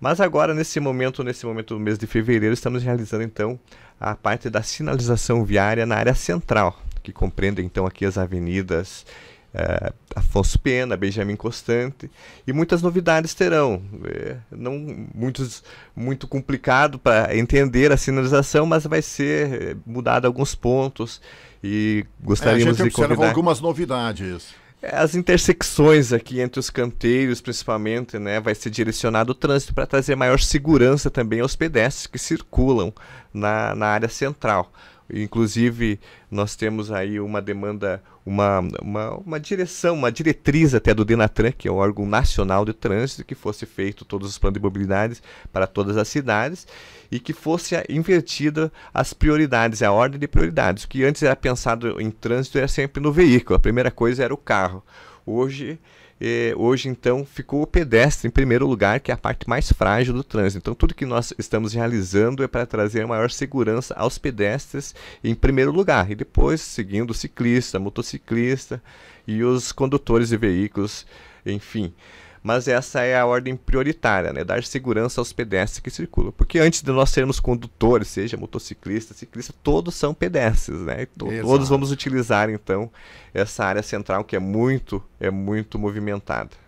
Mas agora, nesse momento, nesse momento do mês de fevereiro, estamos realizando então a parte da sinalização viária na área central, que compreende então aqui as avenidas é, Afonso Pena, Benjamin Constante e muitas novidades terão. É, não muitos, muito complicado para entender a sinalização, mas vai ser eh, mudado alguns pontos e gostaríamos é, a gente de convidar algumas novidades as intersecções aqui entre os canteiros, principalmente, né, vai ser direcionado o trânsito para trazer maior segurança também aos pedestres que circulam na, na área central. Inclusive, nós temos aí uma demanda, uma, uma, uma direção, uma diretriz até do Denatran, que é o órgão nacional de trânsito, que fosse feito todos os planos de mobilidade para todas as cidades e que fosse invertida as prioridades, a ordem de prioridades. O que antes era pensado em trânsito era sempre no veículo, a primeira coisa era o carro. Hoje eh, hoje então ficou o pedestre em primeiro lugar, que é a parte mais frágil do trânsito. Então tudo que nós estamos realizando é para trazer maior segurança aos pedestres em primeiro lugar e depois seguindo o ciclista, motociclista e os condutores de veículos, enfim mas essa é a ordem prioritária, né? Dar segurança aos pedestres que circulam. Porque antes de nós sermos condutores, seja motociclista, ciclista, todos são pedestres, né? Exato. Todos vamos utilizar, então, essa área central que é muito, é muito movimentada.